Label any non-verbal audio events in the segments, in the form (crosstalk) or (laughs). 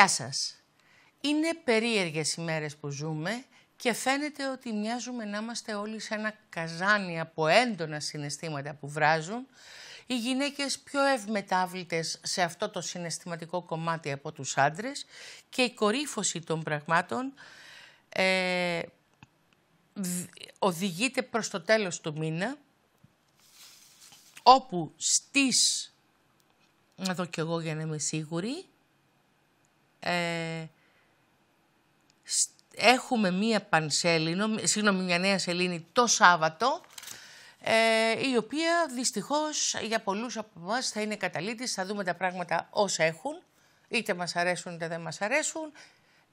Γεια σας. Είναι περίεργες οι μέρες που ζούμε και φαίνεται ότι μοιάζουμε να είμαστε όλοι σε ένα καζάνι από έντονα συναισθήματα που βράζουν. Οι γυναίκες πιο ευμετάβλητες σε αυτό το συναισθηματικό κομμάτι από τους άντρες και η κορύφωση των πραγμάτων ε, οδηγείται προς το τέλος του μήνα όπου στις, να δω κι εγώ για να είμαι σίγουρη, ε, έχουμε μία πανσέλινο, συγγνώμη, μια νέα σελήνη το Σάββατο, ε, η οποία δυστυχώς για πολλούς από εμάς θα είναι καταλήτης, θα δούμε τα πράγματα όσα έχουν, είτε μας αρέσουν είτε δεν μας αρέσουν,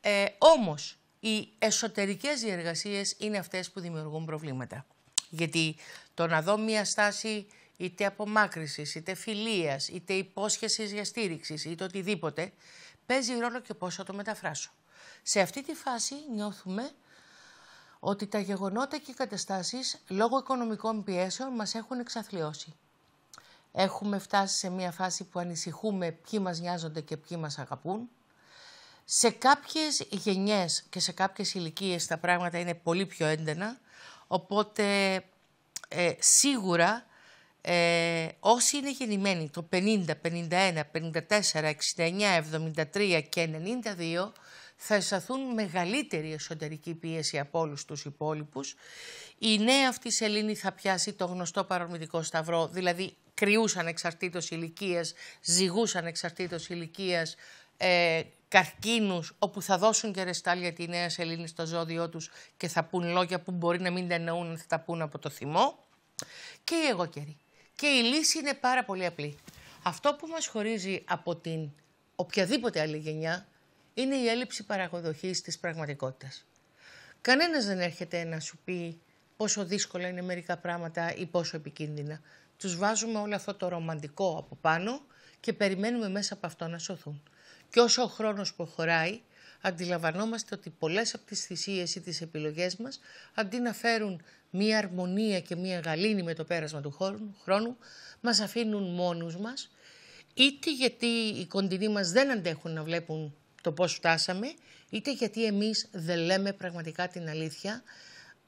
ε, όμως οι εσωτερικές διεργασίες είναι αυτές που δημιουργούν προβλήματα. Γιατί το να δω μία στάση είτε απομάκρυσης, είτε φιλίας, είτε υπόσχεσης για στήριξης, είτε οτιδήποτε, Παίζει ρόλο και πόσο το μεταφράσω. Σε αυτή τη φάση νιώθουμε ότι τα γεγονότα και οι καταστάσεις λόγω οικονομικών πιέσεων μας έχουν εξαθλιώσει. Έχουμε φτάσει σε μια φάση που ανησυχούμε ποιοι μας νοιάζονται και ποιοι μας αγαπούν. Σε κάποιες γενιές και σε κάποιες ηλικίες τα πράγματα είναι πολύ πιο έντενα, οπότε ε, σίγουρα ε, όσοι είναι γεννημένοι το 50, 51, 54, 69, 73 και 92 θα αισθανθούν μεγαλύτερη εσωτερική πίεση από όλους τους υπόλοιπους. Η νέα αυτή σελήνη θα πιάσει το γνωστό παρορμητικό σταυρό, δηλαδή κρυούς ανεξαρτήτως ηλικία, ζυγούς ανεξαρτήτως ηλικίας, ε, καρκίνους όπου θα δώσουν και ρεστάλια τη νέα σελήνη στο ζώδιό τους και θα πούν λόγια που μπορεί να μην τα εννοούν, θα τα πούν από το θυμό. Και οι εγώκεροι. Και η λύση είναι πάρα πολύ απλή. Αυτό που μας χωρίζει από την οποιαδήποτε άλλη γενιά είναι η έλλειψη παραγωδοχής της πραγματικότητας. Κανένας δεν έρχεται να σου πει πόσο δύσκολα είναι μερικά πράγματα ή πόσο επικίνδυνα. Τους βάζουμε όλο αυτό το ρομαντικό από πάνω και περιμένουμε μέσα από αυτό να σωθούν. Και όσο ο χρόνος προχωράει, αντιλαμβανόμαστε ότι πολλές από τις θυσίες ή τις επιλογές μας, αντί να φέρουν μία αρμονία και μία γαλήνη με το πέρασμα του χρόνου, μας αφήνουν μόνους μας, είτε γιατί οι κοντινοί μας δεν αντέχουν να βλέπουν το πώς φτάσαμε, είτε γιατί εμείς δεν λέμε πραγματικά την αλήθεια,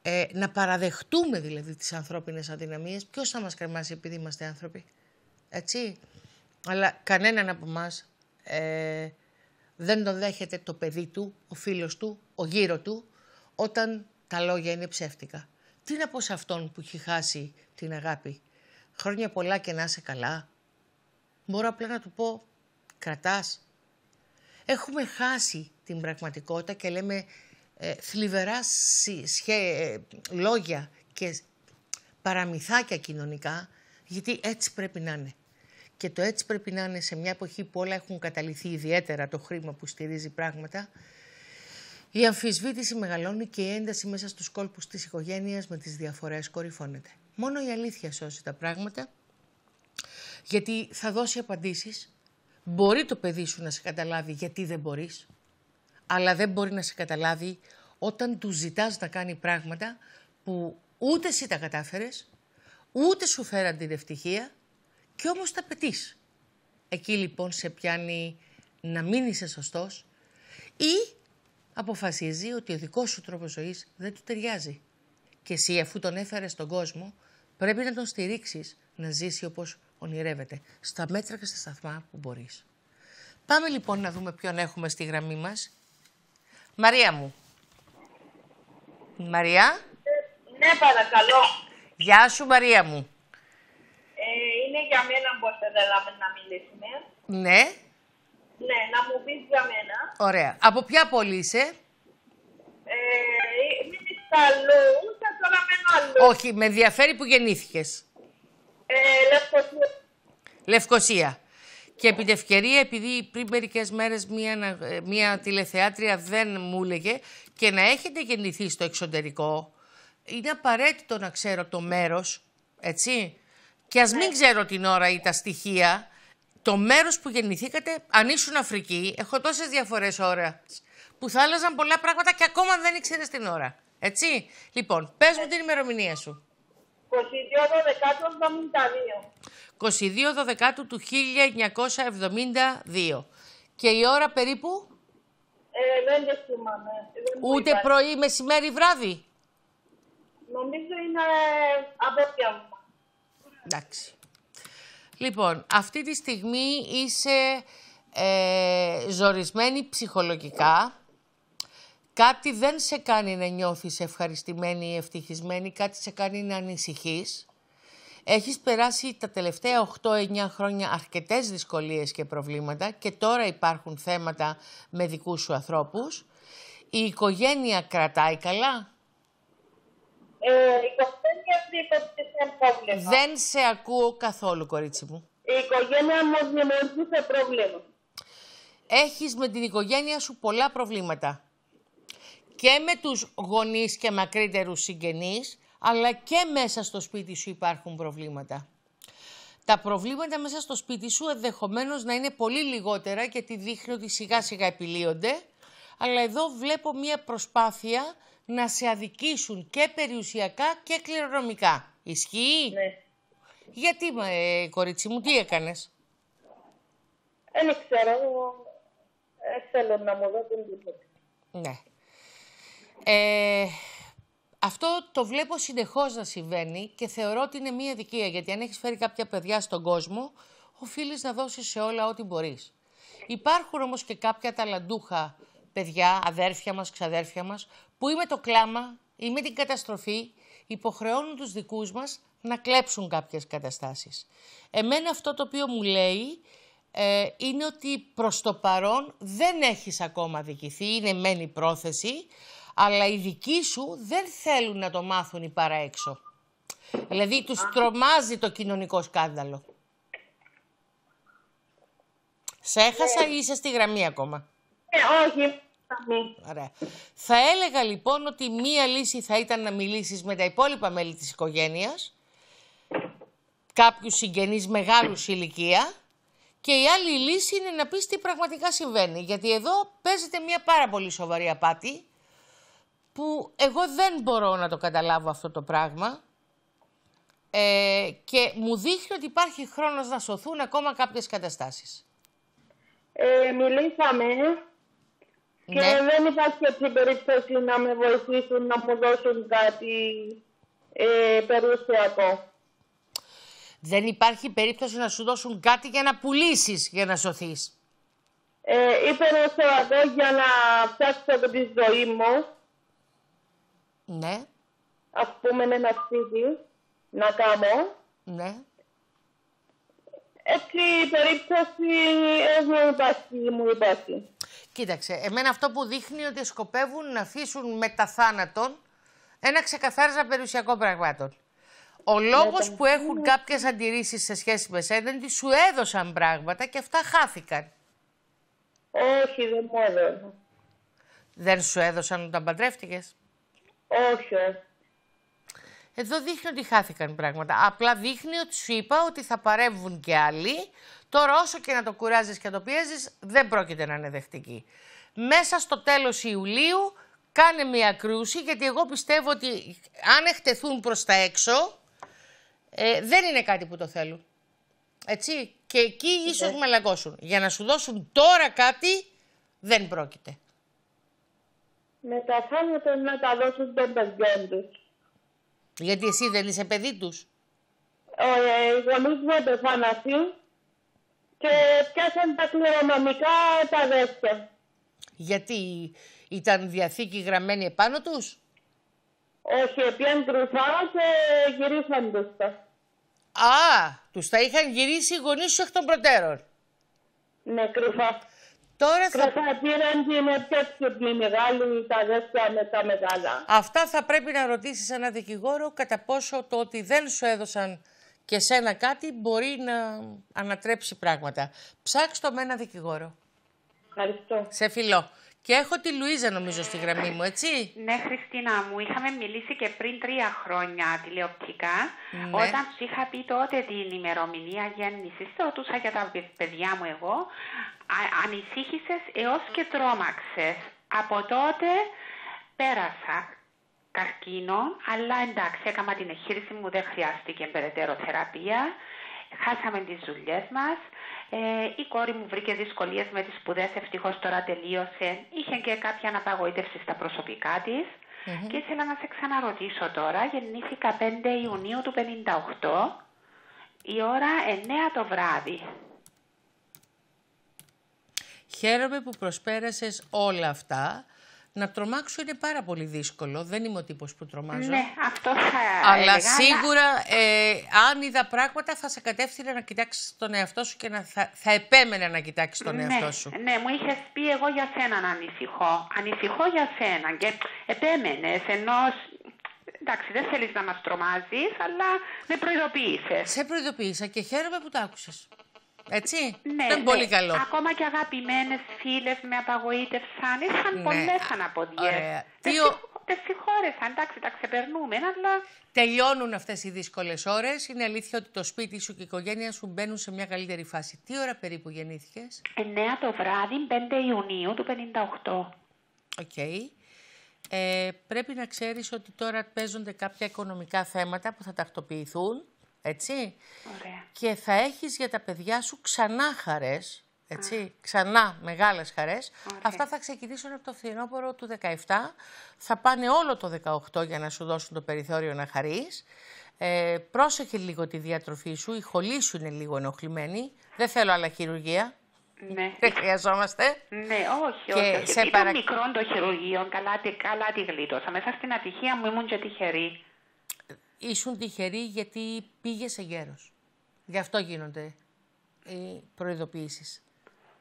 ε, να παραδεχτούμε δηλαδή τις ανθρώπινες αδυναμίες, ποιος θα μας κρεμάσει επειδή είμαστε άνθρωποι, έτσι. Αλλά κανέναν από εμάς ε, δεν τον δέχεται το παιδί του, ο φίλος του, ο γύρο του, όταν τα λόγια είναι ψεύτικα. Τι να πω σε αυτόν που έχει χάσει την αγάπη. Χρόνια πολλά και να είσαι καλά. Μπορώ απλά να του πω, κρατάς. Έχουμε χάσει την πραγματικότητα και λέμε ε, θλιβερά ε, λόγια και παραμυθάκια κοινωνικά, γιατί έτσι πρέπει να είναι και το έτσι πρέπει να είναι σε μια εποχή που όλα έχουν καταληθεί ιδιαίτερα το χρήμα που στηρίζει πράγματα, η αμφισβήτηση μεγαλώνει και η ένταση μέσα στους κόλπους της οικογένειας με τις διαφορές κορυφώνεται. Μόνο η αλήθεια σώζει τα πράγματα, γιατί θα δώσει απαντήσεις. Μπορεί το παιδί σου να σε καταλάβει γιατί δεν μπορείς, αλλά δεν μπορεί να σε καταλάβει όταν του ζητάς να κάνει πράγματα που ούτε εσύ τα κατάφερες, ούτε σου φέραν την ευτυχία και όμως τα πετύ. Εκεί λοιπόν σε πιάνει να μην είσαι σωστός ή αποφασίζει ότι ο δικός σου τρόπος ζωής δεν του ταιριάζει. Και εσύ αφού τον έφερες στον κόσμο πρέπει να τον στηρίξεις να ζήσει όπως ονειρεύεται. Στα μέτρα και στα σταθμά που μπορείς. Πάμε λοιπόν να δούμε ποιον έχουμε στη γραμμή μας. Μαρία μου. Μαρία. Ναι, παρακαλώ. Γεια σου Μαρία μου για μένα μπορείτε να μιλήσουμε. Ναι. Ναι, να μου πεις για μένα. Ωραία. Από ποια πόλη είσαι? Ε, είμαι αλλού, ούτε τώρα μένω αλλού. Όχι, με ενδιαφέρει που γεννήθηκες. Ε, Λευκοσία. Λευκοσία. Και επί ευκαιρία, επειδή πριν μερικές μέρες μία, ε, μία τηλεθεάτρια δεν μου έλεγε και να έχετε γεννηθεί στο εξωτερικό, είναι απαραίτητο να ξέρω το μέρος, έτσι. Και ας μην ναι. ξέρω την ώρα ή τα στοιχεία, το μέρος που γεννηθήκατε, αν ήσουν Αφρική, έχω τόσες διαφορές ώρας που θα άλλαζαν πολλά πράγματα και ακόμα δεν ήξερες την ώρα. Έτσι. Λοιπόν, πες μου ε. την ημερομηνία σου. 22 Δεκάτου 22 Δεκάτου του 1972. Και η ώρα περίπου. Ε, δεν το θυμάμαι. Ούτε πρωί, μεσημέρι, βράδυ. Νομίζω είναι ε, απόγευμα. Εντάξει. Λοιπόν, αυτή τη στιγμή είσαι ε, ζορισμένη ψυχολογικά. Κάτι δεν σε κάνει να νιώθεις ευχαριστημένη ή ευτυχισμένη, κάτι σε κάνει να ανησυχείς. Έχεις περάσει τα τελευταία 8-9 χρόνια αρκετές δυσκολίες και προβλήματα και τώρα υπάρχουν θέματα με δικούς σου ανθρώπους. Η οικογένεια κρατάει καλά η ε, οικογένεια πρόβλημα. Δεν σε ακούω καθόλου, κορίτσι μου. Η οικογένεια μου δημιουργήσε πρόβλημα. Έχεις με την οικογένεια σου πολλά προβλήματα. Και με τους γονείς και μακρύτερους συγγενείς, αλλά και μέσα στο σπίτι σου υπάρχουν προβλήματα. Τα προβλήματα μέσα στο σπίτι σου ενδεχομένως να είναι πολύ λιγότερα γιατί δείχνει ότι σιγά σιγά επιλύονται. Αλλά εδώ βλέπω μία προσπάθεια να σε αδικήσουν και περιουσιακά και κληρονομικά. Ισχύει? Ναι. Γιατί, ε, κορίτσι μου, τι έκανες? Δεν ξέρω, εγώ ε, θέλω να μου δώσουν Ναι. Ε, αυτό το βλέπω συνεχώς να συμβαίνει και θεωρώ ότι είναι μία δικία, γιατί αν έχεις φέρει κάποια παιδιά στον κόσμο, οφείλεις να δώσεις σε όλα ό,τι μπορείς. Υπάρχουν όμως και κάποια ταλαντούχα παιδιά, αδέρφια μας, ξαδέρφια μας, που ή το κλάμα ή με την καταστροφή υποχρεώνουν τους δικούς μας να κλέψουν κάποιες καταστάσεις. Εμένα αυτό το οποίο μου λέει ε, είναι ότι προς το παρόν δεν έχεις ακόμα δικηθεί, είναι μένη πρόθεση, αλλά οι δικοί σου δεν θέλουν να το μάθουν οι παραέξω. Δηλαδή τους τρομάζει το κοινωνικό σκάνδαλο. Σε έχασα ή είσαι στη γραμμή ακόμα. Ε, όχι. Ωραία. Θα έλεγα λοιπόν ότι μία λύση θα ήταν να μιλήσεις με τα υπόλοιπα μέλη της οικογένειας, κάποιους συγγενείς μεγάλους ηλικία και η άλλη λύση είναι να πεις τι πραγματικά συμβαίνει. Γιατί εδώ παίζεται μία πάρα πολύ σοβαρή απάτη που εγώ δεν μπορώ να το καταλάβω αυτό το πράγμα ε, και μου δείχνει ότι υπάρχει χρόνος να σωθούν ακόμα κάποιες καταστάσεις. Ε, μιλήσαμε και ναι. δεν υπάρχει έτσι περίπτωση να με βοηθήσουν να μου δώσουν κάτι ε, περιουσιακό. Δεν υπάρχει περίπτωση να σου δώσουν κάτι για να πουλήσεις για να σωθείς. Ε, ήθελα εδώ για να φτιάξω τη ζωή μου. Ναι. Ας πούμε ένα σπίτι να κάνω. Ναι. Έτσι η περίπτωση δεν υπάρχει, μου υπάρχει. Κοίταξε, εμένα αυτό που δείχνει ότι σκοπεύουν να αφήσουν τα θάνατον ένα ξεκαθάρισμα περιουσιακών πραγμάτων. Ο ναι, λόγος που έχουν κάποιες αντιρρήσεις σε σχέση με σένα είναι ότι σου έδωσαν πράγματα και αυτά χάθηκαν. Όχι, δεν μου έδωσαν. Δεν σου έδωσαν όταν παντρεύτηκες. Όχι, όχι. Εδώ δείχνει ότι χάθηκαν πράγματα. Απλά δείχνει ότι σου είπα ότι θα παρεύουν και άλλοι. Τώρα όσο και να το κουράζεις και να το πιέζεις, δεν πρόκειται να είναι δεχτική. Μέσα στο τέλος Ιουλίου κάνε μια κρούση, γιατί εγώ πιστεύω ότι αν εκτεθούν προς τα έξω, ε, δεν είναι κάτι που το θέλουν. Έτσι, και εκεί ίσως με Για να σου δώσουν τώρα κάτι, δεν πρόκειται. Με με να τα δώσουν των παιδιών γιατί εσύ δεν είσαι παιδί τους. Ε, οι γονείς μου αυτοί και πιάσαν τα κληρονομικά τα δεύτερα. Γιατί ήταν διαθήκη γραμμένη επάνω τους. Όχι, πιαν κρουφάω και γυρίσαν τους τα. Α, τους τα είχαν γυρίσει οι γονείς σου εκ των προτέρων. Ναι, κρυφά. Τώρα θα... πήραν μεγάλη, τα δεύτερα με τα μεγάλα. Αυτά θα πρέπει να ρωτήσεις ένα δικηγόρο κατά πόσο το ότι δεν σου έδωσαν και σένα κάτι μπορεί να ανατρέψει πράγματα. Ψάξ' το με ένα δικηγόρο. Ευχαριστώ. Σε φιλό. Και έχω τη Λουίζα νομίζω στη γραμμή μου, έτσι. Ναι, Χριστίνα μου, είχαμε μιλήσει και πριν τρία χρόνια τηλεοπτικά. Ναι. Όταν σου είχα πει τότε την ημερομηνία γέννησης, ρωτούσα για τα παιδιά μου εγώ ανησύχησες έως και τρόμαξες. Από τότε πέρασα καρκίνο, αλλά εντάξει, έκανα την εγχείρηση μου, δεν χρειάστηκε περαιτέρω θεραπεία. Χάσαμε τις δουλειές μας. Ε, η κόρη μου βρήκε δυσκολίες με τις σπουδές, ευτυχώς τώρα τελείωσε. Είχε και κάποια αναπαγοήτευση στα προσωπικά της. mm Και ήθελα να σε ξαναρωτήσω τώρα, γεννήθηκα 5 Ιουνίου του 1958, η ώρα 9 το βράδυ. Χαίρομαι που προσπέρασες όλα αυτά. Να τρομάξω είναι πάρα πολύ δύσκολο. Δεν είμαι ο τύπος που τρομάζω. Ναι, αυτό θα. Αλλά σίγουρα, ε, αν είδα πράγματα, θα σε κατεύθυνε να κοιτάξεις τον εαυτό σου και να, θα, θα επέμενε να κοιτάξεις τον ναι, εαυτό σου. Ναι, μου είχες πει εγώ για σένα να ανησυχώ. Ανησυχώ για σένα και επέμενες ενώ. Εντάξει, δεν θέλεις να μας τρομάζεις, αλλά με προειδοποίησες. Σε προειδοποίησα και χαίρομαι που το άκουσες. Έτσι. Ναι, ήταν πολύ ναι. καλό. Ακόμα και αγαπημένες φίλες με απαγοήτευσαν. Ήρθαν ναι. πολλές αναποδιέ. συγχώρεσαν. Εντάξει, τα ξεπερνούμε, αλλά. Τελειώνουν αυτές οι δύσκολες ώρες. Είναι αλήθεια ότι το σπίτι σου και η οικογένεια σου μπαίνουν σε μια καλύτερη φάση. Τι ώρα περίπου γεννήθηκες, 9 το βράδυ, 5 Ιουνίου του 58. Οκ. Ε, πρέπει να ξέρεις ότι τώρα παίζονται κάποια οικονομικά θέματα που θα τακτοποιηθούν έτσι. Και θα έχεις για τα παιδιά σου ξανά χαρές, έτσι, ξανά μεγάλες χαρές. Αυτά θα ξεκινήσουν από το φθινόπωρο του 17, θα πάνε όλο το 18 για να σου δώσουν το περιθώριο να χαρείς. Ε, πρόσεχε λίγο τη διατροφή σου, η χολή σου είναι λίγο ενοχλημένη, δεν θέλω άλλα χειρουργία. Ναι. Δεν χρειαζόμαστε. Ναι, όχι, όχι. Σε των χειρουργείων, καλά, καλά τη γλίτωσα. Μέσα στην ατυχία μου ήμουν και τυχερή ήσουν τυχεροί γιατί πήγε σε γέρος. Γι' αυτό γίνονται οι προειδοποιήσεις.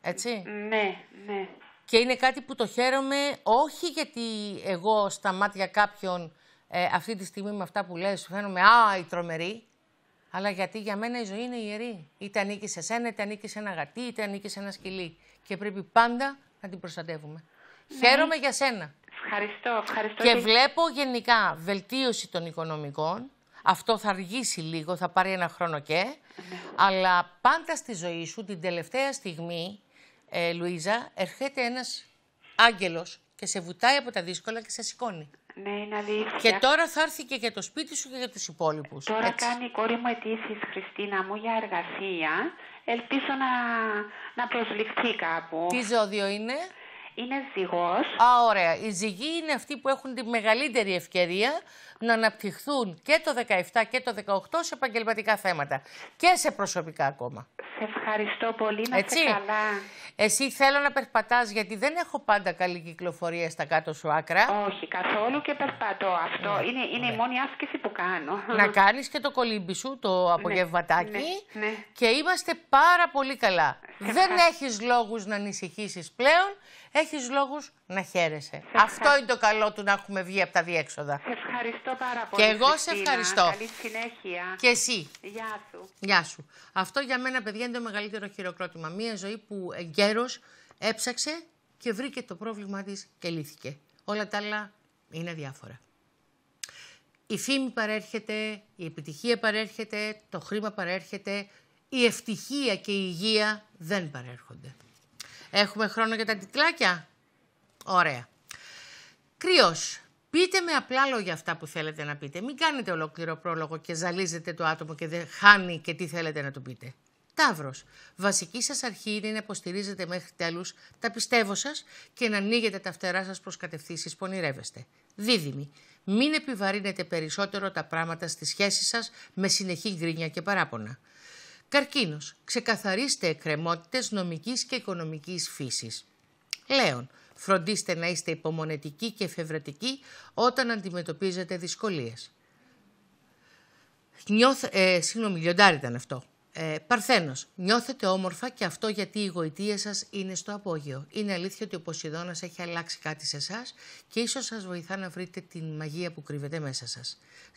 Έτσι. Ναι, ναι. Και είναι κάτι που το χαίρομαι όχι γιατί εγώ στα μάτια κάποιων ε, αυτή τη στιγμή με αυτά που λες φαίνομαι «Α, η τρομερή», αλλά γιατί για μένα η ζωή είναι ιερή. Είτε ανήκει σε σένα, είτε ανήκει σε ένα γατί, είτε ανήκει σε ένα σκυλί. Και πρέπει πάντα να την προστατεύουμε. Ναι. Χαίρομαι για σένα. Ευχαριστώ, ευχαριστώ. Και, βλέπω γενικά βελτίωση των οικονομικών. Αυτό θα αργήσει λίγο, θα πάρει ένα χρόνο και. Αλλά πάντα στη ζωή σου, την τελευταία στιγμή, ε, Λουίζα, ερχέται ένας άγγελος και σε βουτάει από τα δύσκολα και σε σηκώνει. Ναι, είναι αλήθεια. Και τώρα θα έρθει και για το σπίτι σου και για τους υπόλοιπους. Τώρα κάνει η κόρη μου αιτήσεις, Χριστίνα μου, για εργασία. Ελπίζω να, να προσληφθεί κάπου. Τι ζώδιο είναι? είναι ζυγός. Α, ωραία. Οι ζυγοί είναι αυτοί που έχουν τη μεγαλύτερη ευκαιρία να αναπτυχθούν και το 17 και το 18 σε επαγγελματικά θέματα. Και σε προσωπικά ακόμα. Σε ευχαριστώ πολύ. Να Έτσι. καλά. Εσύ θέλω να περπατάς γιατί δεν έχω πάντα καλή κυκλοφορία στα κάτω σου άκρα. Όχι, καθόλου και περπατώ. Αυτό ναι, είναι, είναι ναι. η μόνη άσκηση που κάνω. Να κάνεις και το κολύμπι σου, το ναι, απογευματάκι. Ναι, ναι, και είμαστε πάρα πολύ καλά. Σε δεν έχεις λόγους να ανησυχήσεις πλέον έχεις λόγους να χαίρεσαι. Αυτό είναι το καλό του να έχουμε βγει από τα διέξοδα. Σε ευχαριστώ πάρα πολύ. Και εγώ σε ευχαριστώ. Καλή συνέχεια. Και εσύ. Γεια σου. Γεια σου. Αυτό για μένα, παιδιά, είναι το μεγαλύτερο χειροκρότημα. Μία ζωή που εγκαίρως έψαξε και βρήκε το πρόβλημά της και λύθηκε. Όλα τα άλλα είναι διάφορα. Η φήμη παρέρχεται, η επιτυχία παρέρχεται, το χρήμα παρέρχεται, η ευτυχία και η υγεία δεν παρέρχονται. Έχουμε χρόνο για τα τιτλάκια. Ωραία. Κρύος. Πείτε με απλά λόγια αυτά που θέλετε να πείτε. Μην κάνετε ολόκληρο πρόλογο και ζαλίζετε το άτομο και δεν χάνει και τι θέλετε να του πείτε. Ταύρος. Βασική σας αρχή είναι να υποστηρίζετε μέχρι τέλους τα πιστεύω σας και να ανοίγετε τα φτερά σας προς κατευθύνσεις που ονειρεύεστε. Δίδυμη. Μην επιβαρύνετε περισσότερο τα πράγματα στη σχέση σας με συνεχή γκρίνια και παράπονα. Καρκίνος. Ξεκαθαρίστε εκκρεμότητες νομικής και οικονομικής φύσης. Λέων. Φροντίστε να είστε υπομονετικοί και εφευρετικοί όταν αντιμετωπίζετε δυσκολίες. Νιώθ, ε, συγγνώμη, λιοντάρι ήταν αυτό. Ε, Παρθένος, νιώθετε όμορφα και αυτό γιατί η γοητεία σας είναι στο απόγειο. Είναι αλήθεια ότι ο Ποσειδώνας έχει αλλάξει κάτι σε εσάς και ίσως σας βοηθά να βρείτε την μαγεία που κρύβεται μέσα σας.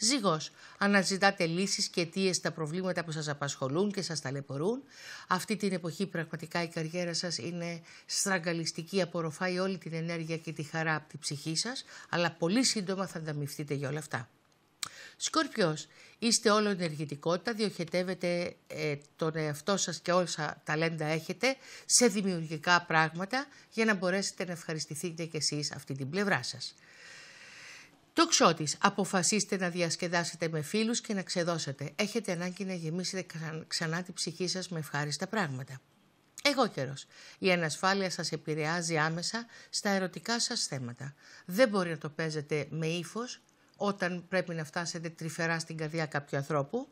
Ζυγός, αναζητάτε λύσεις και αιτίες στα προβλήματα που σας απασχολούν και σας ταλαιπωρούν. Αυτή την εποχή πραγματικά η καριέρα σας είναι στραγγαλιστική, απορροφάει όλη την ενέργεια και τη χαρά από την ψυχή σας, αλλά πολύ σύντομα θα ανταμυφθείτε για όλα αυτά. Σκορπιός, είστε όλο ενεργητικότητα, διοχετεύετε ε, τον εαυτό σας και όσα ταλέντα έχετε σε δημιουργικά πράγματα για να μπορέσετε να ευχαριστηθείτε κι εσείς αυτή την πλευρά σας. Το Αποφασίστε να διασκεδάσετε με φίλους και να ξεδώσετε. Έχετε ανάγκη να γεμίσετε ξανά την ψυχή σας με ευχάριστα πράγματα. Εγώ καιρός. Η ανασφάλεια σας επηρεάζει άμεσα στα ερωτικά σας θέματα. Δεν μπορεί να το παίζετε με ύφος όταν πρέπει να φτάσετε τρυφερά στην καρδιά κάποιου ανθρώπου.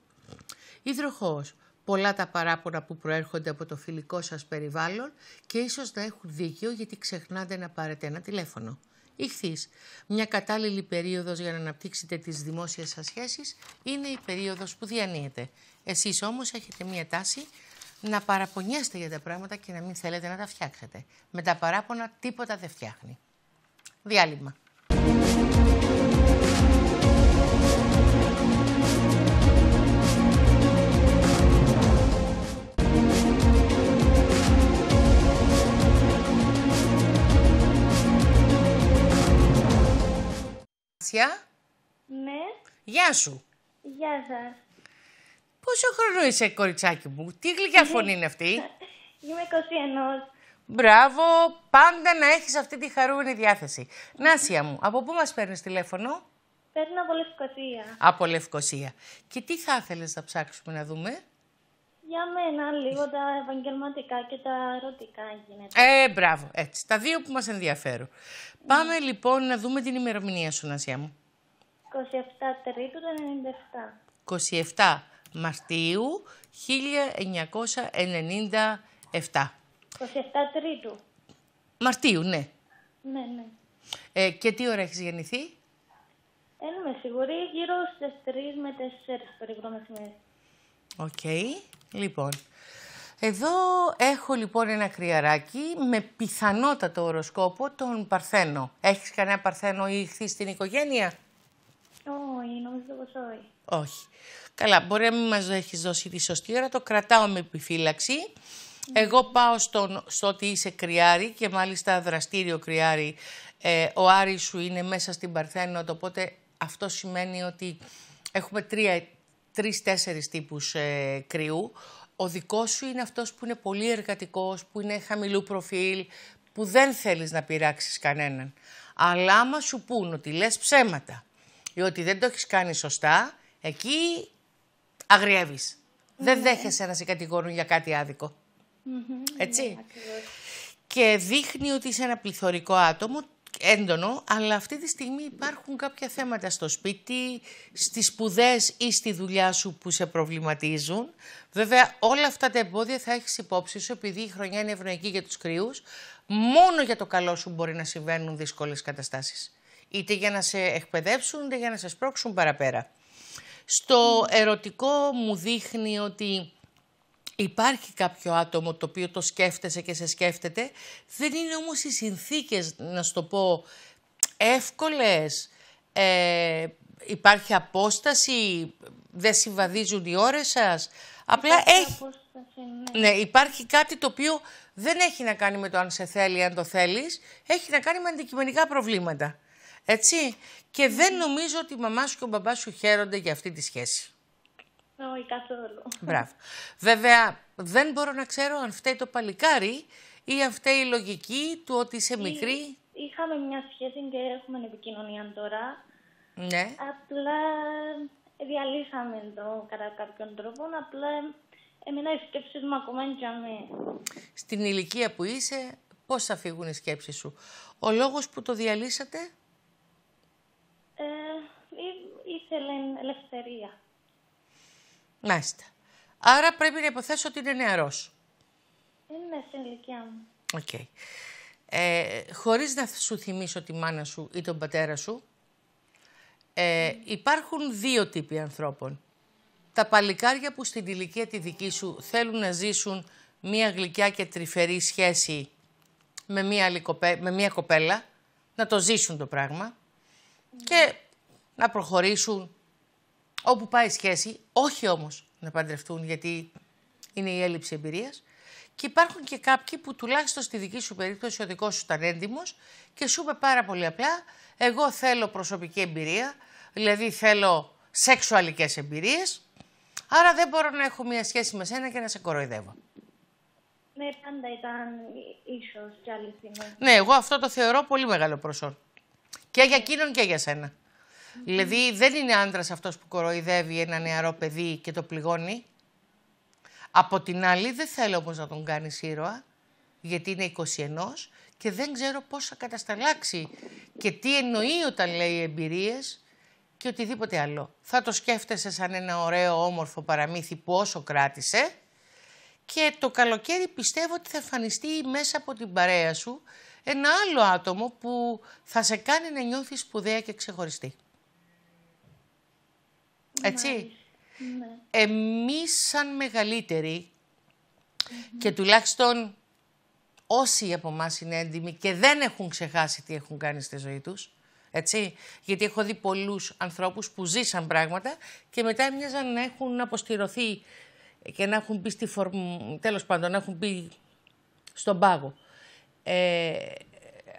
Ιδροχώς, Πολλά τα παράπονα που προέρχονται από το φιλικό σας περιβάλλον και ίσως να έχουν δίκιο γιατί ξεχνάτε να πάρετε ένα τηλέφωνο. Ιχθείς. Μια κατάλληλη περίοδος για να αναπτύξετε τις δημόσιες σας σχέσεις είναι η περίοδος που διανύεται. Εσείς όμως έχετε μια τάση να παραπονιέστε για τα πράγματα και να μην θέλετε να τα φτιάξετε. Με τα παράπονα τίποτα δεν φτιάχνει. Διάλειμμα. Αναστάσια. Ναι. Γεια σου. Γεια σας. Πόσο χρόνο είσαι, κοριτσάκι μου, τι γλυκιά ναι. φωνή είναι αυτή. (laughs) Είμαι 21. Μπράβο, πάντα να έχεις αυτή τη χαρούμενη διάθεση. Νάσια μου, από πού μας παίρνεις τηλέφωνο? Παίρνω από Λευκοσία. Από Λευκοσία. Και τι θα ήθελες να ψάξουμε να δούμε? Για μένα λίγο τα επαγγελματικά και τα ερωτικά γίνεται. Ε, μπράβο, έτσι. Τα δύο που μας ενδιαφέρουν. Πάμε ναι. λοιπόν να δούμε την ημερομηνία σου, Νασία μου. 27 Τρίτου του 97. 27 Μαρτίου 1997. 27 Τρίτου. Μαρτίου, ναι. Ναι, ναι. Ε, και τι ώρα έχεις γεννηθεί? Ένα ε, είμαι σίγουρη, γύρω στις 3 με 4 περίπου μεσημέρι. Οκ. Λοιπόν, εδώ έχω λοιπόν ένα κρυαράκι με πιθανότατο οροσκόπο τον Παρθένο. Έχεις κανένα Παρθένο ή χθε στην οικογένεια? Όχι, νομίζω πως όχι. Όχι. Καλά, μπορεί να μην μας έχεις δώσει τη σωστή ώρα, το κρατάω με επιφύλαξη. Εγώ πάω στον, στο ότι είσαι κρυάρι και μάλιστα δραστήριο κρυάρι. Ε, ο Άρης σου είναι μέσα στην Παρθένο, οπότε αυτό σημαίνει ότι έχουμε τρία, Τρει-τέσσερι τύπους ε, κρυού. Ο δικός σου είναι αυτός που είναι πολύ εργατικός, που είναι χαμηλού προφίλ, που δεν θέλεις να πειράξεις κανέναν. Αλλά άμα σου πούν ότι λες ψέματα ή ότι δεν το έχεις κάνει σωστά, αγριεύεις. Ναι. Δεν δέχεσαι να σε κατηγορούν για κάτι ετσι ναι, Και δείχνει ότι είσαι ένα πληθωρικό άτομο έντονο, αλλά αυτή τη στιγμή υπάρχουν κάποια θέματα στο σπίτι, στις σπουδές ή στη δουλειά σου που σε προβληματίζουν. Βέβαια, όλα αυτά τα εμπόδια θα έχεις υπόψη σου, επειδή η χρονιά είναι ευνοϊκή για τους κρύους, μόνο για το καλό σου μπορεί να συμβαίνουν δύσκολες καταστάσεις. Είτε για να σε εκπαιδεύσουν, είτε για να σε σπρώξουν παραπέρα. Στο ερωτικό μου δείχνει ότι Υπάρχει κάποιο άτομο το οποίο το σκέφτεσαι και σε σκέφτεται. Δεν είναι όμως οι συνθήκες, να σου το πω, εύκολες. Ε, υπάρχει απόσταση, δεν συμβαδίζουν οι ώρες σας. Απλά έχει... Ναι. ναι. υπάρχει κάτι το οποίο δεν έχει να κάνει με το αν σε θέλει, αν το θέλεις. Έχει να κάνει με αντικειμενικά προβλήματα. Έτσι. Και δεν νομίζω ότι η μαμά σου και ο μπαμπάς σου χαίρονται για αυτή τη σχέση. Όχι, καθόλου. Μπράβο. Βέβαια, δεν μπορώ να ξέρω αν φταίει το παλικάρι ή αν φταίει η λογική του ότι είσαι μικρή. Είχαμε μια σχέση και έχουμε επικοινωνία τώρα. Ναι. Απλά ε, διαλύσαμε το κατά κάποιον τρόπο. Απλά ε, εμένα οι σκέψεις μου ακόμα είναι Στην ηλικία που είσαι, πώς θα φύγουν οι σκέψεις σου. Ο λόγος που το διαλύσατε... Ε, ήθελε ελευθερία. Μάλιστα. Άρα πρέπει να υποθέσω ότι είναι νεαρός. Είναι στην ηλικία μου. Οκ. Ε, χωρίς να σου θυμίσω τη μάνα σου ή τον πατέρα σου, ε, υπάρχουν δύο τύποι ανθρώπων. Τα παλικάρια που στην ηλικία τη δική σου θέλουν να ζήσουν μία γλυκιά και τρυφερή σχέση με μία, κοπέλα, να το ζήσουν το πράγμα και να προχωρήσουν όπου πάει η σχέση, όχι όμως να παντρευτούν γιατί είναι η έλλειψη εμπειρίας. Και υπάρχουν και κάποιοι που τουλάχιστον στη δική σου περίπτωση ο δικός σου ήταν έντιμος και σου είπε πάρα πολύ απλά εγώ θέλω προσωπική εμπειρία, δηλαδή θέλω σεξουαλικές εμπειρίες, άρα δεν μπορώ να έχω μια σχέση με σένα και να σε κοροϊδεύω. Ναι, πάντα ήταν ίσως και αληθινό. Ναι, εγώ αυτό το θεωρώ πολύ μεγάλο προσόν. Και για εκείνον και για σένα. Δηλαδή δεν είναι άντρας αυτός που κοροϊδεύει ένα νεαρό παιδί και το πληγώνει. Από την άλλη δεν θέλω όμως να τον κάνεις ήρωα, γιατί είναι 21 και δεν ξέρω πώς θα κατασταλάξει και τι εννοεί όταν λέει εμπειρίες και οτιδήποτε άλλο. Θα το σκέφτεσαι σαν ένα ωραίο όμορφο παραμύθι που όσο κράτησε και το καλοκαίρι πιστεύω ότι θα εμφανιστεί μέσα από την παρέα σου ένα άλλο άτομο που θα σε κάνει να νιώθεις σπουδαία και ξεχωριστή. Έτσι. Ναι. Εμείς σαν μεγαλυτεροι και τουλάχιστον όσοι από εμάς είναι έντιμοι και δεν έχουν ξεχάσει τι έχουν κάνει στη ζωή τους, έτσι, γιατί έχω δει πολλούς ανθρώπους που ζήσαν πράγματα και μετά έμοιαζαν να έχουν αποστηρωθεί και να έχουν πει στη τέλος πάντων, να έχουν πει στον πάγο. Ε,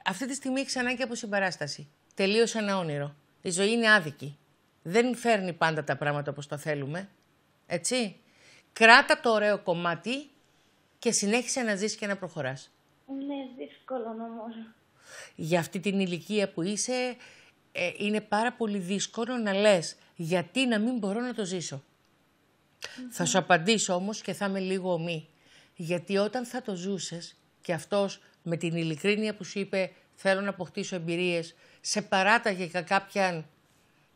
αυτή τη στιγμή έχει ανάγκη από συμπαράσταση. Τελείωσε ένα όνειρο. Η ζωή είναι άδικη δεν φέρνει πάντα τα πράγματα όπως τα θέλουμε. Έτσι. Κράτα το ωραίο κομμάτι και συνέχισε να ζεις και να προχωράς. Είναι δύσκολο όμω. Για αυτή την ηλικία που είσαι, ε, είναι πάρα πολύ δύσκολο να λες γιατί να μην μπορώ να το ζησω Θα σου απαντήσω όμως και θα είμαι λίγο ομοί. Γιατί όταν θα το ζούσες και αυτός με την ειλικρίνεια που σου είπε θέλω να αποκτήσω εμπειρίες, σε παράταγε κάποια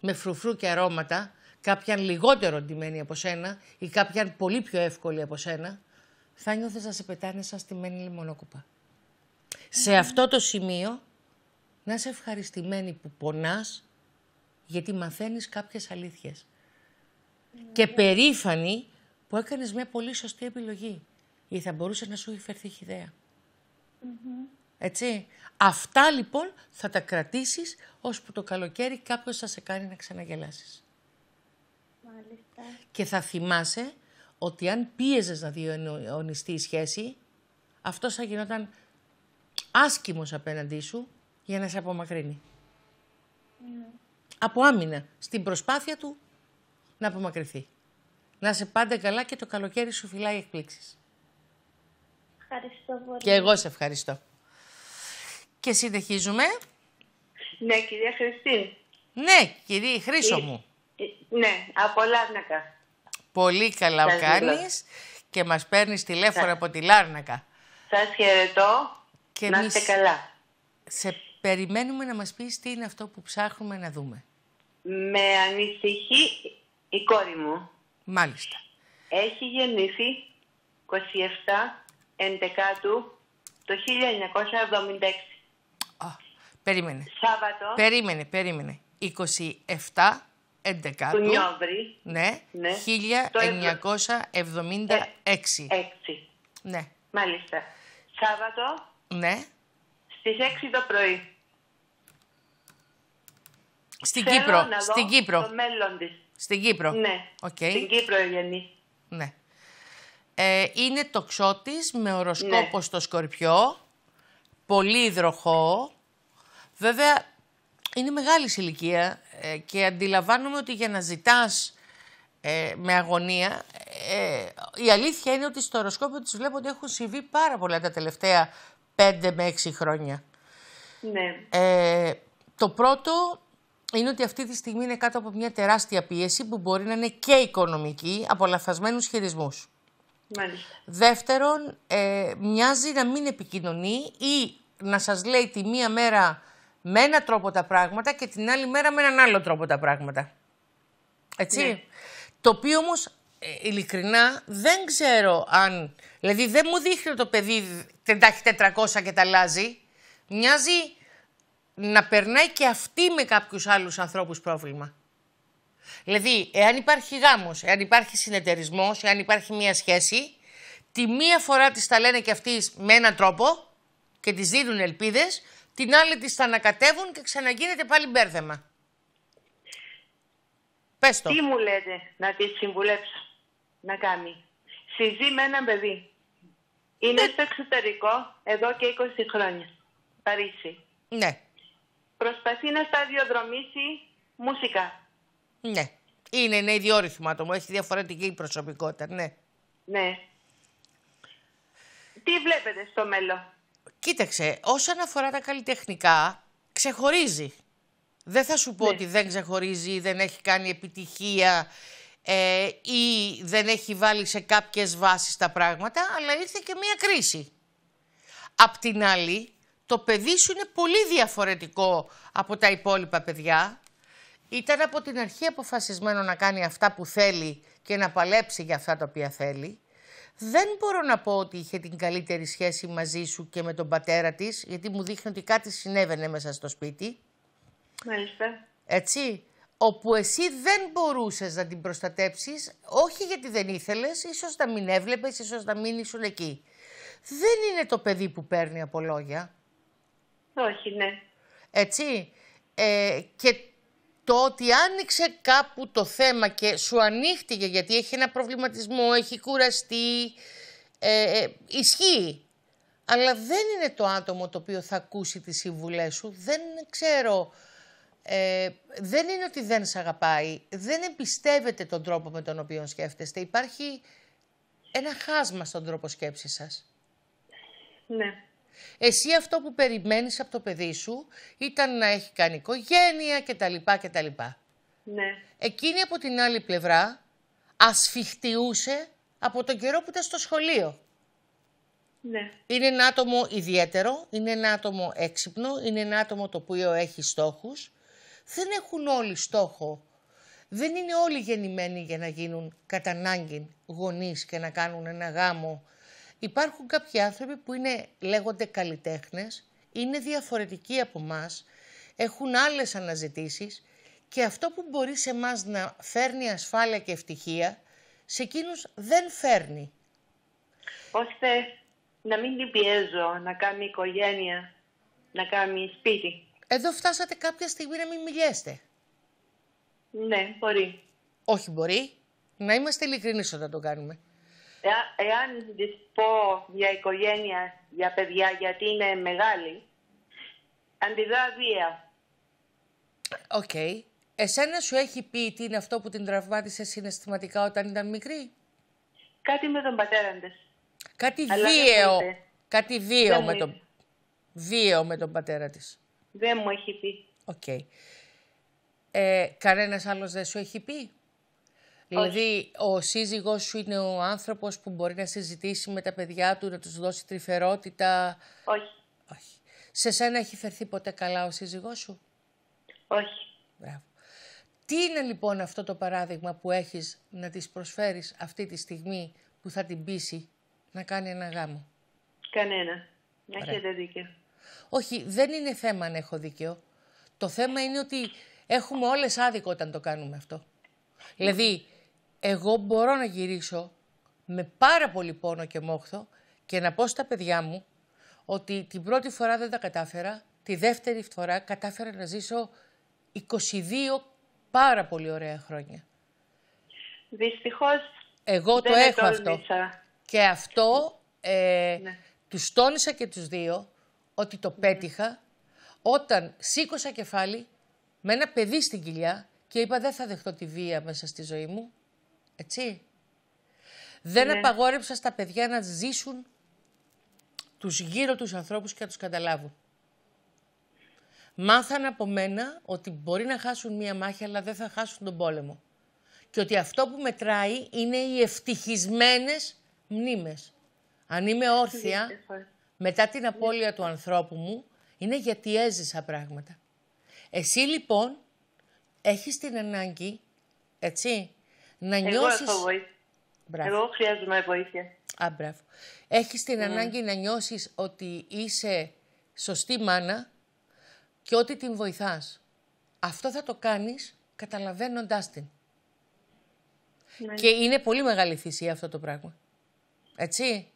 με φρουφρού και αρώματα, κάποιαν λιγότερο ντυμένη από σένα ή κάποιαν πολύ πιο εύκολη από σένα, θα νιώθεις να σε πετάνε σαν στημένη λιμονόκουπα. Σε αυτό το σημείο, να είσαι ευχαριστημένη που πονάς, γιατί μαθαίνεις κάποιες αλήθειες. Και περήφανη που έκανες μια πολύ σωστή επιλογή, γιατί θα μπορούσε να σου υφερθεί φερθει φερθεί έτσι. Αυτά λοιπόν θα τα κρατήσεις ώσπου το καλοκαίρι κάποιος θα σε κάνει να ξαναγελάσεις. Μάλιστα. Και θα θυμάσαι ότι αν πίεζες να διονυστεί η σχέση, αυτός θα γινόταν άσκημος απέναντί σου για να σε απομακρύνει. Ναι. Από άμυνα, στην προσπάθεια του να απομακρυνθεί. Να σε πάντα καλά και το καλοκαίρι σου φυλάει εκπλήξεις. Ευχαριστώ πολύ. Και εγώ σε ευχαριστώ. Και συνεχίζουμε. Ναι, κυρία Χριστίν. Ναι, κυρία Χρήσο μου. Ε, ναι, από Λάρνακα. Πολύ καλά Σας κάνεις και μας παίρνεις τηλέφωνο από τη Λάρνακα. Σας χαιρετώ. Και να είστε καλά. Σε περιμένουμε να μας πεις τι είναι αυτό που ψάχνουμε να δούμε. Με ανησυχεί η κόρη μου. Μάλιστα. Έχει γεννηθεί 27 11 το 1976. Περίμενε. Σάββατο. Περίμενε, περίμενε. 27 Εντεκάτου, του Ναι, ναι. 1976. Έξι. Ναι. Μάλιστα. Σάββατο. Ναι. Στις 6 το πρωί. Στην Θέλω Κύπρο. Να Στην Κύπρο. Το μέλλον της. Στην Κύπρο. Ναι. Okay. Στην Κύπρο γεννή. Ναι. Ε, είναι τοξότης με οροσκόπο ναι. στο Σκορπιό. Πολύ υδροχό. Βέβαια, είναι μεγάλη ηλικία ε, και αντιλαμβάνομαι ότι για να ζητάς ε, με αγωνία. Ε, η αλήθεια είναι ότι στο οροσκόπιο τις βλέπω ότι έχουν συμβεί πάρα πολλά τα τελευταία 5 με 6 χρόνια. Ναι. Ε, το πρώτο είναι ότι αυτή τη στιγμή είναι κάτω από μια τεράστια πίεση που μπορεί να είναι και οικονομική από λαθασμένου χειρισμούς. Μάλιστα. Δεύτερον, ε, μοιάζει να μην επικοινωνεί ή να σας λέει τη μία μέρα με έναν τρόπο τα πράγματα και την άλλη μέρα με έναν άλλο τρόπο τα πράγματα. Έτσι. Ναι. Το οποίο όμως ε, ειλικρινά δεν ξέρω αν. Δηλαδή δεν μου δείχνει το παιδί τεντάχει 400 και τα αλλάζει. Μοιάζει να περνάει και αυτή με κάποιους άλλους ανθρώπους πρόβλημα. Δηλαδή, εάν υπάρχει γάμος, εάν υπάρχει συνεταιρισμός, εάν υπάρχει μία σχέση, τη μία φορά της τα λένε και αυτής με έναν τρόπο και της δίνουν ελπίδες την άλλη τη θα ανακατεύουν και ξαναγίνεται πάλι μπέρδεμα. Πες το. Τι μου λέτε να τη συμβουλέψω να κάνει. Συζεί με ένα παιδί. Είναι στο εξωτερικό εδώ και 20 χρόνια. Παρίσι. Ναι. Προσπαθεί να σταδιοδρομήσει μουσικά. Ναι. Είναι, είναι ιδιόρυθμο άτομο. Έχει διαφορετική προσωπικότητα, ναι. Ναι. Τι βλέπετε στο μέλλον. Κοίταξε, όσον αφορά τα καλλιτεχνικά, ξεχωρίζει. Δεν θα σου πω ναι. ότι δεν ξεχωρίζει, δεν έχει κάνει επιτυχία ε, ή δεν έχει βάλει σε κάποιες βάσεις τα πράγματα, αλλά ήρθε και μία κρίση. Απ' την άλλη, το παιδί σου είναι πολύ διαφορετικό από τα υπόλοιπα παιδιά. Ήταν από την αρχή αποφασισμένο να κάνει αυτά που θέλει και να παλέψει για αυτά τα οποία θέλει. Δεν μπορώ να πω ότι είχε την καλύτερη σχέση μαζί σου και με τον πατέρα της, γιατί μου δείχνει ότι κάτι συνέβαινε μέσα στο σπίτι. Μάλιστα. Έτσι, όπου εσύ δεν μπορούσες να την προστατέψεις, όχι γιατί δεν ήθελες, ίσως να μην έβλεπες, ίσως να μην ήσουν εκεί. Δεν είναι το παιδί που παίρνει από λόγια. Όχι, ναι. Έτσι. Ε, και το ότι άνοιξε κάπου το θέμα και σου ανοίχτηκε γιατί έχει ένα προβληματισμό, έχει κουραστεί, ε, ε, ισχύει. Αλλά δεν είναι το άτομο το οποίο θα ακούσει τις συμβουλές σου. Δεν ξέρω, ε, δεν είναι ότι δεν σε αγαπάει. Δεν εμπιστεύεται τον τρόπο με τον οποίο σκέφτεστε. Υπάρχει ένα χάσμα στον τρόπο σκέψης σας. Ναι. Εσύ αυτό που περιμένεις από το παιδί σου ήταν να έχει κάνει οικογένεια κτλ. Ναι. Εκείνη από την άλλη πλευρά ασφιχτιούσε από τον καιρό που ήταν στο σχολείο. Ναι. Είναι ένα άτομο ιδιαίτερο, είναι ένα άτομο έξυπνο, είναι ένα άτομο το οποίο έχει στόχους. Δεν έχουν όλοι στόχο. Δεν είναι όλοι γεννημένοι για να γίνουν κατά γονείς και να κάνουν ένα γάμο Υπάρχουν κάποιοι άνθρωποι που είναι, λέγονται καλλιτέχνες, είναι διαφορετικοί από εμάς, έχουν άλλες αναζητήσεις και αυτό που μπορεί σε εμάς να φέρνει ασφάλεια και ευτυχία, σε εκείνους δεν φέρνει. Ώστε να μην την πιέζω, να κάνει οικογένεια, να κάνει σπίτι. Εδώ φτάσατε κάποια στιγμή να μην μιλιέστε. Ναι, μπορεί. Όχι μπορεί. Να είμαστε ειλικρινείς όταν το κάνουμε εάν τη πω για οικογένεια, για παιδιά, γιατί είναι μεγάλη, αντιδρά βία. Οκ. Εσένα σου έχει πει τι είναι αυτό που την τραυμάτισες συναισθηματικά όταν ήταν μικρή. Κάτι με τον πατέρα της. Κάτι Αλλά βίαιο. Κάτι βίαιο με, τον... βίαιο με τον πατέρα της. Δεν μου έχει πει. Οκ. Okay. Ε, κανένας άλλος δεν σου έχει πει. Δηλαδή, ο σύζυγός σου είναι ο άνθρωπος που μπορεί να συζητήσει με τα παιδιά του, να τους δώσει τρυφερότητα. Όχι. Όχι. Σε σένα έχει φερθεί ποτέ καλά ο σύζυγός σου? Όχι. Μπράβο. Τι είναι λοιπόν αυτό το παράδειγμα που έχεις να της προσφέρεις αυτή τη στιγμή που θα την πείσει να κάνει ένα γάμο. Κανένα. Να Έχετε δίκιο. Όχι, δεν είναι θέμα αν έχω δίκιο. Το θέμα είναι ότι έχουμε όλες άδικο όταν το κάνουμε αυτό. Ναι. Δηλαδή, εγώ μπορώ να γυρίσω με πάρα πολύ πόνο και μόχθο και να πω στα παιδιά μου ότι την πρώτη φορά δεν τα κατάφερα, τη δεύτερη φορά κατάφερα να ζήσω 22 πάρα πολύ ωραία χρόνια. Δυστυχώς Εγώ δεν το έχω αυτό. Και αυτό ε, ναι. τους τόνισα και τους δύο ότι το ναι. πέτυχα όταν σήκωσα κεφάλι με ένα παιδί στην κοιλιά και είπα δεν θα δεχτώ τη βία μέσα στη ζωή μου έτσι. Δεν ναι. απαγόρεψα στα παιδιά να ζήσουν τους γύρω τους ανθρώπους και να τους καταλάβουν. Μάθαν από μένα ότι μπορεί να χάσουν μία μάχη, αλλά δεν θα χάσουν τον πόλεμο. Και ότι αυτό που μετράει είναι οι ευτυχισμένες μνήμες. Αν είμαι όρθια, μετά την απώλεια του ανθρώπου μου, είναι γιατί έζησα πράγματα. Εσύ λοιπόν έχεις την ανάγκη, έτσι, να Εγώ Εγώ χρειάζομαι βοήθεια. Α, μπράβο. Έχεις την ναι. ανάγκη να νιώσεις ότι είσαι σωστή μάνα και ότι την βοηθάς. Αυτό θα το κάνεις καταλαβαίνοντάς την. Ναι. Και είναι πολύ μεγάλη θυσία αυτό το πράγμα. Έτσι.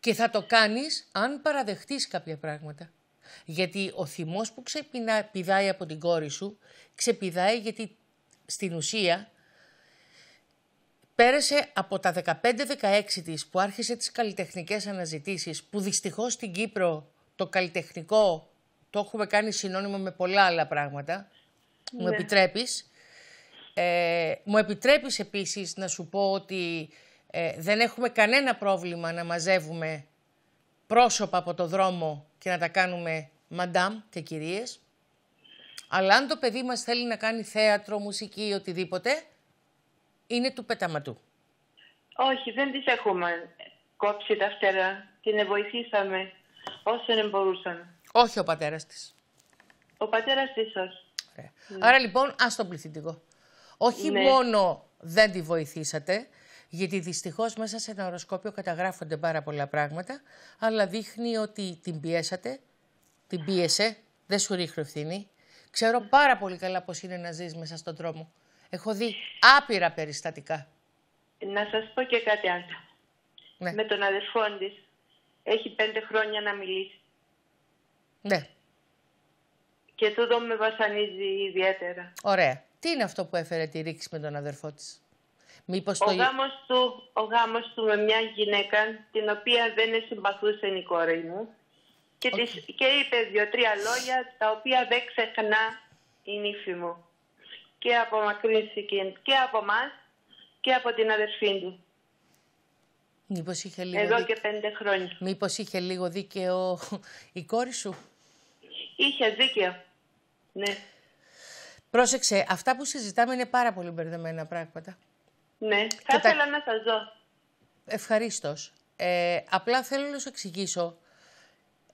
Και θα το κάνεις αν παραδεχτείς κάποια πράγματα. Γιατί ο θυμός που ξεπηδάει από την κόρη σου, ξεπηδάει γιατί στην ουσία Πέρασε από τα 15-16 της που άρχισε τις καλλιτεχνικές αναζητήσεις που δυστυχώς στην Κύπρο το καλλιτεχνικό το έχουμε κάνει συνώνυμο με πολλά άλλα πράγματα. Μου ναι. επιτρέπεις. Ε, μου επιτρέπεις επίσης να σου πω ότι ε, δεν έχουμε κανένα πρόβλημα να μαζεύουμε πρόσωπα από το δρόμο και να τα κάνουμε μαντάμ και κυρίες. Αλλά αν το παιδί μας θέλει να κάνει θέατρο, μουσική ή οτιδήποτε, είναι του πεταματού. Όχι, δεν τις έχουμε κόψει τα φτερά. Την βοηθήσαμε όσο μπορούσαν. Όχι ο πατέρας της. Ο πατέρας της όχι. Ε. Άρα λοιπόν, ας το πληθυντικό. Όχι ναι. μόνο δεν τη βοηθήσατε, γιατί δυστυχώς μέσα σε ένα οροσκόπιο καταγράφονται πάρα πολλά πράγματα, αλλά δείχνει ότι την πιέσατε, την πίεσε, δεν σου ρίχνω ευθύνη. Ξέρω πάρα πολύ καλά πώς είναι να ζεις μέσα στον τρόμο. Έχω δει άπειρα περιστατικά. Να σας πω και κάτι άλλο. Ναι. Με τον αδερφό της έχει πέντε χρόνια να μιλήσει. Ναι. Και τούτο με βασανίζει ιδιαίτερα. Ωραία. Τι είναι αυτό που έφερε τη ρήξη με τον αδερφό της. ο, γάμος του, ο γάμος του με μια γυναίκα την οποία δεν συμπαθούσε η κόρη μου και, okay. και είπε δύο-τρία λόγια τα οποία δεν ξεχνά η νύφη μου και από απομακρύνθηκε και από εμά και από την αδερφή του. Μήπως είχε λίγο Εδώ και πέντε χρόνια. Μήπως είχε λίγο δίκαιο η κόρη σου. Είχε δίκαιο, ναι. Πρόσεξε, αυτά που συζητάμε είναι πάρα πολύ μπερδεμένα πράγματα. Ναι, θα ήθελα τα... να σας δω. Ευχαρίστως. Ε, απλά θέλω να σου εξηγήσω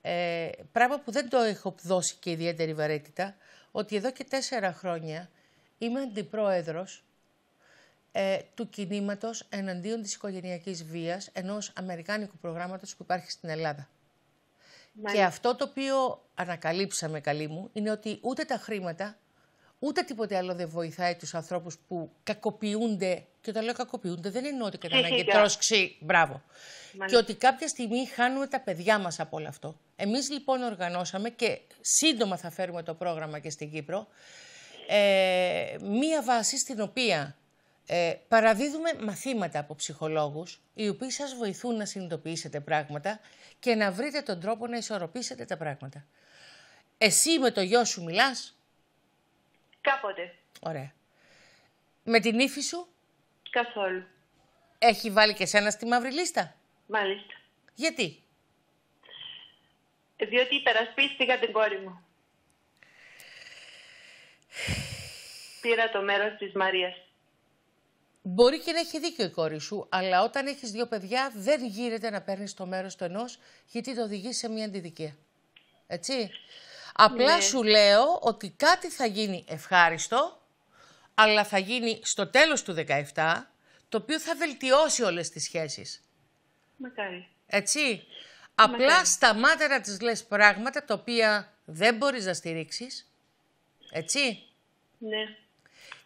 ε, πράγμα που δεν το έχω δώσει και ιδιαίτερη βαρύτητα, ότι εδώ και τέσσερα χρόνια Είμαι αντιπρόεδρος ε, του κινήματος εναντίον της οικογενειακής βίας, ενός αμερικάνικου προγράμματος που υπάρχει στην Ελλάδα. Και αυτό το οποίο ανακαλύψαμε, καλή μου, είναι ότι ούτε τα χρήματα, ούτε τίποτε άλλο δεν βοηθάει τους ανθρώπους που κακοποιούνται. Και όταν λέω κακοποιούνται, δεν εννοώ ότι κατά ανάγκη Μπράβο. Και ότι κάποια στιγμή χάνουμε τα παιδιά μας από όλο αυτό. Εμείς λοιπόν οργανώσαμε και σύντομα θα φέρουμε το πρόγραμμα και στην Κύπρο ε, μία βάση στην οποία ε, παραδίδουμε μαθήματα από ψυχολόγους, οι οποίοι σας βοηθούν να συνειδητοποιήσετε πράγματα και να βρείτε τον τρόπο να ισορροπήσετε τα πράγματα. Εσύ με το γιο σου μιλάς? Κάποτε. Ωραία. Με την ύφη σου? Καθόλου. Έχει βάλει και σένα στη μαύρη λίστα? Μάλιστα. Γιατί? Διότι υπερασπίστηκα την κόρη μου. πήρα το μέρος της Μαρίας. Μπορεί και να έχει δίκιο η κόρη σου, αλλά όταν έχεις δύο παιδιά δεν γίνεται να παίρνεις το μέρος του ενός, γιατί το οδηγείς σε μια αντιδικία. Έτσι. Απλά ναι. σου λέω ότι κάτι θα γίνει ευχάριστο, αλλά θα γίνει στο τέλος του 17, το οποίο θα βελτιώσει όλες τις σχέσεις. Μακάρι. Έτσι. Απλά σταμάτα να τις λες πράγματα τα οποία δεν μπορείς να στηρίξεις. Έτσι. Ναι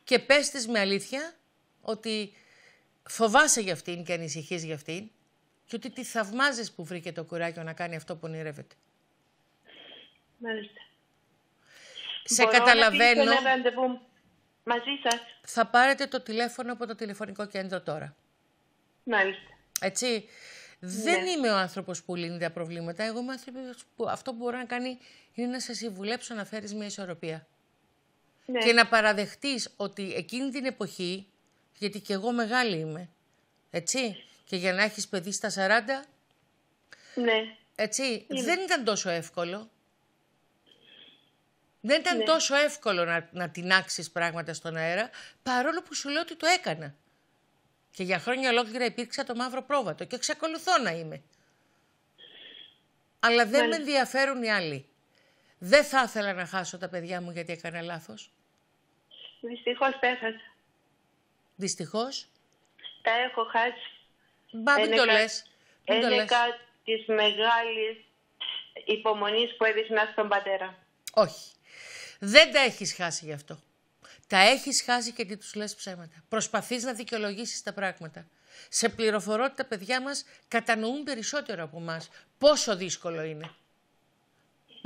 και πες της με αλήθεια ότι φοβάσαι για αυτήν και ανησυχείς για αυτήν και ότι τη θαυμάζεις που βρήκε το κουράκιο να κάνει αυτό που ονειρεύεται. Μάλιστα. Σε Μπορώ καταλαβαίνω. Να μαζί σας. Θα πάρετε το τηλέφωνο από το τηλεφωνικό κέντρο τώρα. Μάλιστα. Έτσι. Δεν ναι. είμαι ο άνθρωπος που λύνει τα προβλήματα. Εγώ είμαι άνθρωπος που αυτό που μπορώ να κάνει είναι να σε συμβουλέψω να φέρεις μια ισορροπία ναι. και να παραδεχτείς ότι εκείνη την εποχή, γιατί και εγώ μεγάλη είμαι, έτσι, και για να έχεις παιδί στα 40, ναι. έτσι, δεν ήταν τόσο εύκολο. Δεν ήταν ναι. τόσο εύκολο να, να τεινάξεις πράγματα στον αέρα, παρόλο που σου λέω ότι το έκανα. Και για χρόνια ολόκληρα υπήρξα το μαύρο πρόβατο και εξακολουθώ να είμαι. Αλλά δεν ναι. με ενδιαφέρουν οι άλλοι. Δεν θα ήθελα να χάσω τα παιδιά μου γιατί έκανα λάθος. Δυστυχώς πέθασα. Δυστυχώς. Τα έχω χάσει. Μπα, μην το λες. κάτι της μεγάλης υπομονής που έδειχνα στον πατέρα. Όχι. Δεν τα έχεις χάσει γι' αυτό. Τα έχεις χάσει και τι τους λες ψέματα. Προσπαθείς να δικαιολογήσεις τα πράγματα. Σε πληροφορώ τα παιδιά μας κατανοούν περισσότερο από εμάς. Πόσο δύσκολο είναι.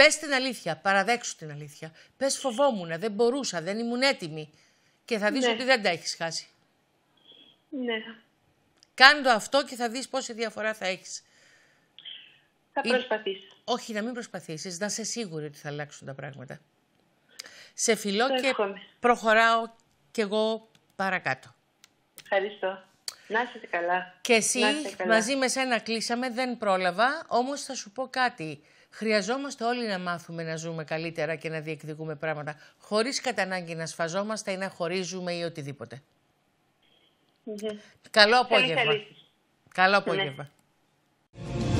Πες την αλήθεια, παραδέξου την αλήθεια. Πες φοβόμουν, δεν μπορούσα, δεν ήμουν έτοιμη. Και θα δεις ναι. ότι δεν τα έχεις χάσει. Ναι. Κάντο αυτό και θα δεις πόση διαφορά θα έχεις. Θα προσπαθήσω. Όχι, να μην προσπαθήσεις, να είσαι σίγουρη ότι θα αλλάξουν τα πράγματα. Σε φιλώ και προχωράω κι εγώ παρακάτω. Ευχαριστώ. Να είστε καλά. Και εσύ, καλά. μαζί με σένα κλείσαμε, δεν πρόλαβα, όμως θα σου πω κάτι. Χρειαζόμαστε όλοι να μάθουμε να ζούμε καλύτερα και να διεκδικούμε πράγματα, χωρίς κατά ανάγκη να σφαζόμαστε ή να χωρίζουμε ή Καλό απόγευμα. Καλό απόγευμα.